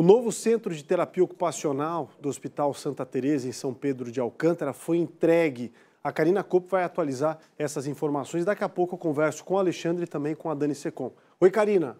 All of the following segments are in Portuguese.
O novo centro de terapia ocupacional do Hospital Santa Teresa em São Pedro de Alcântara foi entregue. A Karina Copo vai atualizar essas informações. Daqui a pouco eu converso com o Alexandre e também com a Dani Secom. Oi, Karina.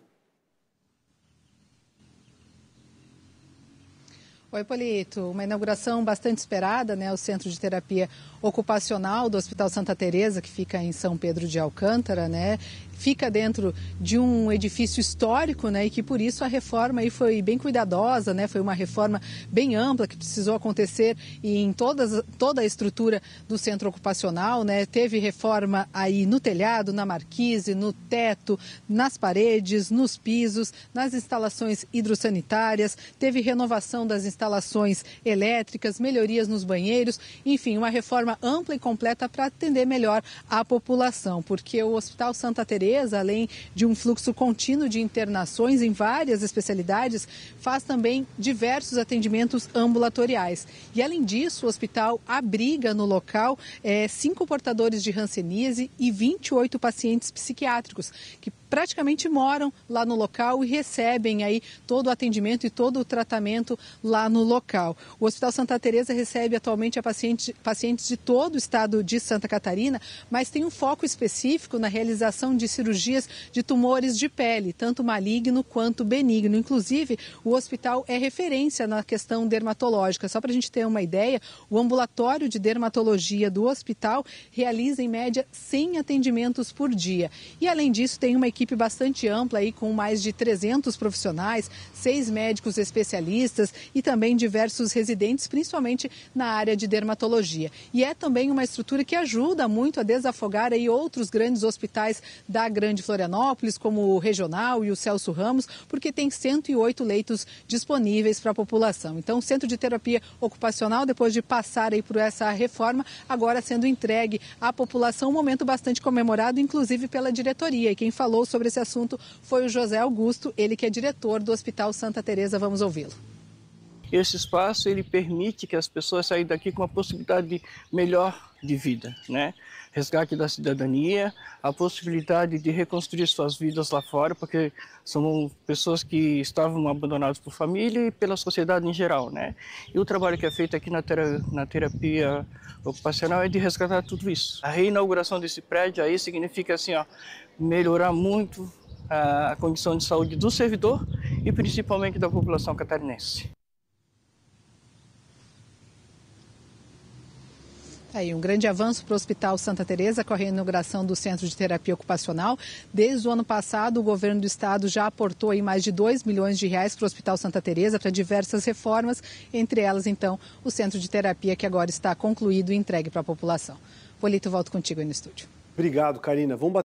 Oi, Polito. Uma inauguração bastante esperada, né? O Centro de Terapia Ocupacional do Hospital Santa Teresa, que fica em São Pedro de Alcântara, né? Fica dentro de um edifício histórico, né? E que por isso a reforma aí foi bem cuidadosa, né? Foi uma reforma bem ampla que precisou acontecer em todas, toda a estrutura do centro ocupacional, né? Teve reforma aí no telhado, na marquise, no teto, nas paredes, nos pisos, nas instalações hidrossanitárias, teve renovação das instalações instalações elétricas, melhorias nos banheiros, enfim, uma reforma ampla e completa para atender melhor a população, porque o Hospital Santa Teresa, além de um fluxo contínuo de internações em várias especialidades, faz também diversos atendimentos ambulatoriais. E além disso, o hospital abriga no local é, cinco portadores de hanseníase e 28 pacientes psiquiátricos que praticamente moram lá no local e recebem aí todo o atendimento e todo o tratamento lá no local. O Hospital Santa Teresa recebe atualmente a paciente, pacientes de todo o estado de Santa Catarina, mas tem um foco específico na realização de cirurgias de tumores de pele, tanto maligno quanto benigno. Inclusive, o hospital é referência na questão dermatológica. Só para a gente ter uma ideia, o ambulatório de dermatologia do hospital realiza em média 100 atendimentos por dia. E além disso, tem uma equipe equipe bastante ampla aí com mais de 300 profissionais, seis médicos especialistas e também diversos residentes, principalmente na área de dermatologia. E é também uma estrutura que ajuda muito a desafogar aí outros grandes hospitais da Grande Florianópolis, como o Regional e o Celso Ramos, porque tem 108 leitos disponíveis para a população. Então, o Centro de Terapia Ocupacional, depois de passar aí por essa reforma, agora sendo entregue à população, um momento bastante comemorado, inclusive pela diretoria. E quem falou sobre esse assunto foi o José Augusto, ele que é diretor do Hospital Santa Teresa. Vamos ouvi-lo. Esse espaço ele permite que as pessoas saiam daqui com uma possibilidade de melhor de vida, né? Resgate da cidadania, a possibilidade de reconstruir suas vidas lá fora, porque são pessoas que estavam abandonadas por família e pela sociedade em geral, né? E o trabalho que é feito aqui na, ter na terapia ocupacional é de resgatar tudo isso. A reinauguração desse prédio aí significa assim, ó, melhorar muito a condição de saúde do servidor e principalmente da população catarinense. Tá aí, um grande avanço para o Hospital Santa Teresa com a reinauguração do Centro de Terapia Ocupacional. Desde o ano passado, o governo do estado já aportou aí mais de 2 milhões de reais para o Hospital Santa Teresa para diversas reformas, entre elas, então, o Centro de Terapia que agora está concluído e entregue para a população. Polito, volto contigo aí no estúdio. Obrigado, Karina. Vamos